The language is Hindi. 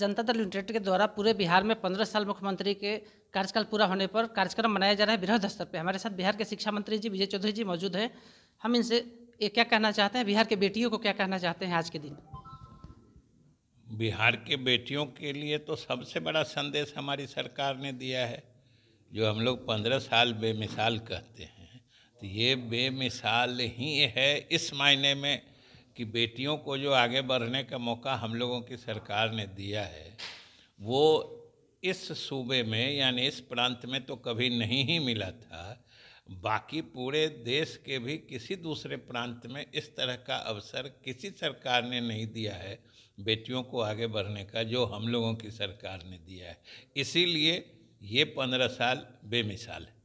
जनता दल यूनाइटेड के द्वारा पूरे बिहार में पंद्रह साल मुख्यमंत्री के कार्यकाल पूरा होने पर कार्यक्रम मनाया जा रहा है बृहद स्तर पर हमारे साथ बिहार के शिक्षा मंत्री जी विजय चौधरी जी मौजूद हैं हम इनसे ये क्या कहना चाहते हैं बिहार के बेटियों को क्या कहना चाहते हैं आज के दिन बिहार के बेटियों के लिए तो सबसे बड़ा संदेश हमारी सरकार ने दिया है जो हम लोग पंद्रह साल बेमिसाल कहते हैं तो ये बेमिसाल ही है इस मायने में कि बेटियों को जो आगे बढ़ने का मौका हम लोगों की सरकार ने दिया है वो इस सूबे में यानी इस प्रांत में तो कभी नहीं ही मिला था बाकी पूरे देश के भी किसी दूसरे प्रांत में इस तरह का अवसर किसी सरकार ने नहीं दिया है बेटियों को आगे बढ़ने का जो हम लोगों की सरकार ने दिया है इसीलिए ये पंद्रह साल बेमिसाल है